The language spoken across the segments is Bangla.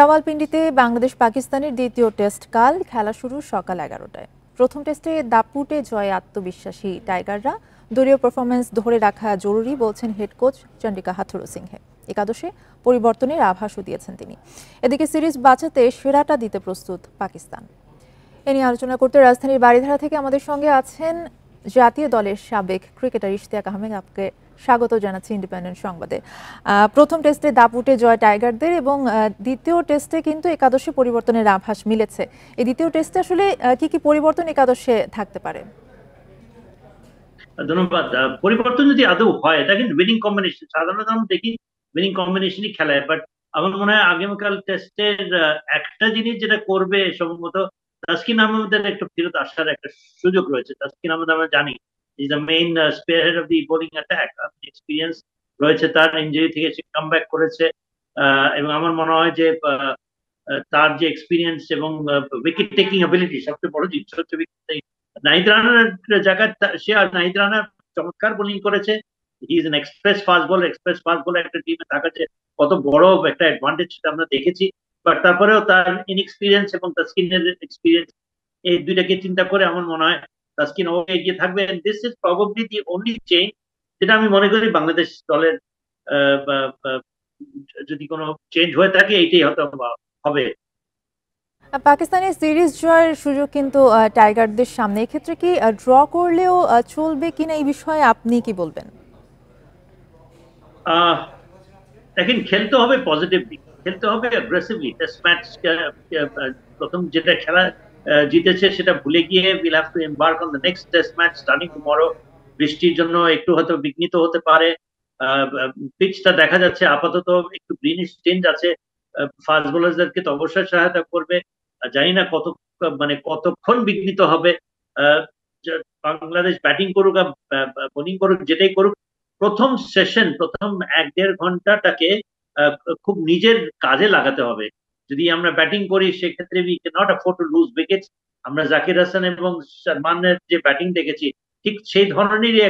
রাওয়ালপিন্ডিতে বাংলাদেশ পাকিস্তানের দ্বিতীয় টেস্ট কাল খেলা শুরু সকাল এগারোটায় প্রথম টেস্টে দাপুটে জয়ে আত্মবিশ্বাসী টাইগাররা দলীয় পারফরমেন্স ধরে রাখা জরুরি বলছেন head coach Chandika Hathurusingha একাদশে পরিবর্তনের আভাসও দিয়েছেন তিনি এদিকে সিরিজ বাঁচাতে সেরাটা দিতে প্রস্তুত পাকিস্তান এ নিয়ে আলোচনা করতে রাজধানীর বাড়িধারা থেকে আমাদের সঙ্গে আছেন জাতীয় দলের সাবেক ক্রিকেটার ইশতিয়াক আহমেদ আপকে স্বাগত জানাচ্ছি ইন্ডিপেন্ডেন্ট সংবাদে প্রথম টেস্টে দাপুটে জয় টাইগারদের এবং দ্বিতীয় টেস্টে কিন্তু একাদশে পরিবর্তনের আভাস মিলেছে এই দ্বিতীয় টেস্টে আসলে কি কি পরিবর্তন একাদশে থাকতে পারে ধন্যবাদ পরিবর্তন যদি আদৌ হয় এটা কিন্তু উইনিং কম্বিনেশন সাধারণত আমরা দেখি উইনিং কম্বিনেশনই খেলায় বাট আমার মনে হয় আগামীকাল টেস্টের একটা জিনিস যেটা করবে সম্ভবত তাসকিন আহমেদের একটা ফেরত আসার একটা সুযোগ রয়েছে তাসকিন আহমেদ আমরা জানি is the main spearhead of the bowling attack experience রয়েছে তার ইঞ্জুরি থেকে সে কাম ব্যাক করেছে এবং আমার মনে হয় যে তার যে এক্সপিরিয়েন্স এবং উইকেট টেকিং এবিলিটি সবচেয়ে বড় জিনিস হচ্ছে উইকেট নাহিদ রানার জায়গায় সে আর নাহিদ রানার চমৎকার বোলিং করেছে he is an express fast ball express fast ball একটা টিমে থাকার যে কত বড় একটা অ্যাডভান্টেজ সেটা আমরা দেখেছি বাট তারপরেও তার ইনএক্সপিরিয়েন্স এবং তাসকিনের এক্সপিরিয়েন্স এই দুইটাকে চিন্তা করে আমার মনে হয় তাসকিন অবশ্যই এগিয়ে থাকবে this is probably the only change যেটা আমি মনে করি বাংলাদেশ দলের যদি কোনো চেঞ্জ হয়ে থাকে এটাই হয়তো হবে পাকিস্তানের সিরিজ জয়ের সুযোগ কিন্তু টাইগারদের সামনে এক্ষেত্রে কি ড্র করলেও চলবে কিনা এই বিষয়ে আপনি কি বলবেন দেখেন খেলতে হবে পজিটিভলি খেলতে হবে অ্যাগ্রেসিভলি টেস্ট ম্যাচ প্রথম যেটা খেলা জিতেছে সেটা ভুলে গিয়ে will have to embark on the next test match starting tomorrow বৃষ্টির জন্য একটু হয়তো বিঘ্নিত হতে পারে পিচটা দেখা যাচ্ছে আপাতত একটু গ্রিনিশ চেঞ্জ আছে ফাস্ট বোলারদেরকে তো অবশ্যই সহায়তা করবে জানি না কত মানে কতক্ষণ বিঘ্নিত হবে বাংলাদেশ ব্যাটিং করুক আর বোলিং করুক যেটাই করুক প্রথম সেশন প্রথম এক দেড় ঘন্টাটাকে খুব নিজের কাজে লাগাতে হবে যদি আমরা ব্যাটিং করি সেক্ষেত্রে we not afford to lose wicket আমরা জাকির হাসান এবং সালমানের যে ব্যাটিং দেখেছি ঠিক সেই ধরনেরই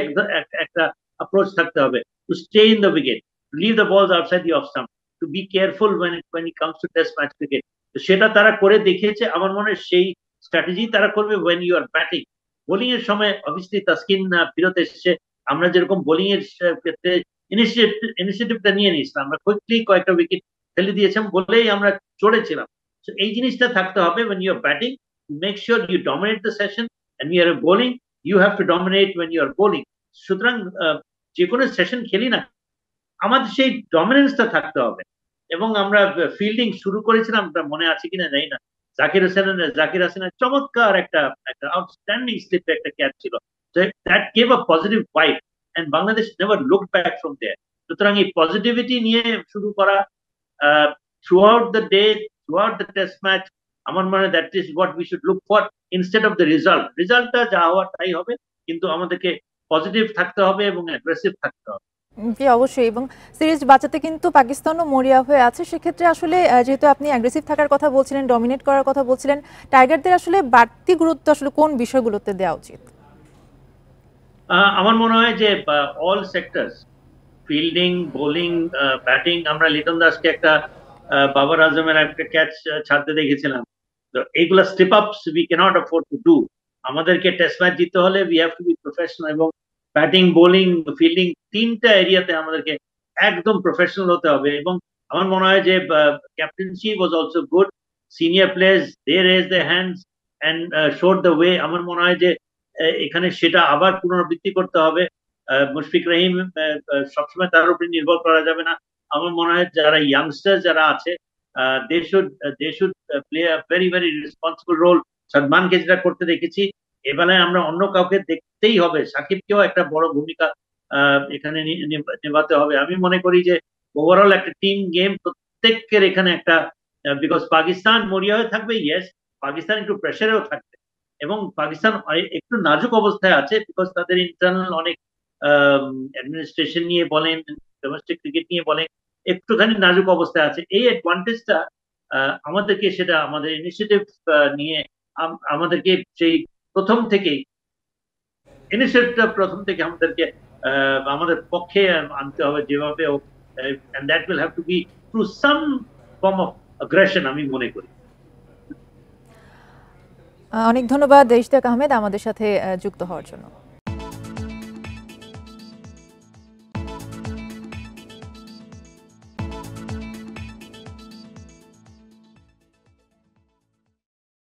একটা অ্যাপ্রোচ থাকতে হবে to stay in the wicket to leave the balls outside the off stump to be careful when when it comes to test match cricket সেটা তারা করে দেখিয়েছে আমার মনে হয় সেই স্ট্র্যাটেজি তারা করবে when you are batting bowling এর সময় অবভিয়াসলি তাসকিন ফিরত এসেছে আমরা যেরকম বোলিং এর ক্ষেত্রে ইনিশিয়েটিভ ইনিশিয়েটিভটা নিয়ে নিয়েছিলাম আমরা কুইকলি কয়েকটা উইকেট ফেলে দিয়েছিলাম বলেই আমরা চড়েছিলাম এই জিনিসটা থাকতে হবে when you are batting make sure you dominate the session and you are bowling you have to dominate when you are সুতরাং যে কোনো সেশন খেলি না আমাদের সেই ডমিনেন্সটা থাকতে হবে এবং আমরা ফিল্ডিং শুরু করেছিলাম মনে আছে কিনা জানি না জাকির হোসেন জাকির হাসানের চমৎকার একটা একটা আউটস্ট্যান্ডিং স্লিপে একটা ক্যাচ ছিল that gave a positive vibe and Bangladesh never look back from there সুতরাং এই পজিটিভিটি নিয়ে শুরু করা throughout the day throughout the test match আমার মনে that is what we should look for instead of the result রেজাল্টটা যা হওয়ার তাই হবে কিন্তু আমাদেরকে পজিটিভ থাকতে হবে এবং অ্যাগ্রেসিভ থাকতে হবে জি অবশ্যই এবং সিরিজ বাঁচাতে কিন্তু পাকিস্তান ও মরিয়া হয়ে আছে সেক্ষেত্রে আসলে যেহেতু আপনি অ্যাগ্রেসিভ থাকার কথা বলছিলেন ডমিনেট করার কথা বলছিলেন টাইগারদের আসলে বাড়তি গুরুত্ব আসলে কোন বিষয়গুলোতে দেওয়া উচিত আমার মনে হয় যে all sectors fielding bowling batting আমরা লিটন দাসকে একটা বাবার আজমের একটা ক্যাচ ছাড়তে দেখেছিলাম তো এইগুলা step ups we can't afford to do আমাদেরকে টেস্ট ম্যাচ জিততে হলে we have to be professional এবং ব্যাটিং বোলিং ফিল্ডিং তিনটা এরিয়াতে আমাদেরকে একদম প্রফেশনাল হতে হবে এবং আমার মনে হয় যে captaincy was also good senior players they raise the hands and showed the way আমার মনে হয় যে এখানে সেটা আবার পুনরাবৃত্তি করতে হবে মুশফিক রহিম সবসময় তার উপরে নির্ভর করা যাবে না আমার মনে হয় যারা ইয়াংস্টার যারা আছে should very very responsible role সালমানকে যেটা করতে দেখেছি এবেলায় আমরা অন্য কাউকে দেখতেই হবে সাকিবকেও একটা বড় ভূমিকা এখানে নেভাতে হবে আমি মনে করি যে ওভারঅল একটা টিম গেম প্রত্যেকের এখানে একটা বিকজ পাকিস্তান মরিয়া হয়ে থাকবে ইয়েস পাকিস্তান একটু প্রেশারেও থাকবে এবং পাকিস্তান একটু নাজুক অবস্থায় আছে বিকজ তাদের ইন্টারনাল অনেক অ্যাডমিনিস্ট্রেশন নিয়ে বলেন ডোমেস্টিক ক্রিকেট নিয়ে বলেন একটুখানি নাজুক অবস্থায় আছে এই অ্যাডভান্টেজটা আমাদেরকে সেটা আমাদের ইনিশিয়েটিভ নিয়ে আমাদেরকে সেই প্রথম থেকেই ইনিশিয়েটিভটা প্রথম থেকে আমাদেরকে আমাদের পক্ষে আনতে হবে যেভাবে হোক that will have to be to some form of আমি মনে করি অনেক ধন্যবাদ ইশতাক আহমেদ আমাদের সাথে যুক্ত হওয়ার জন্য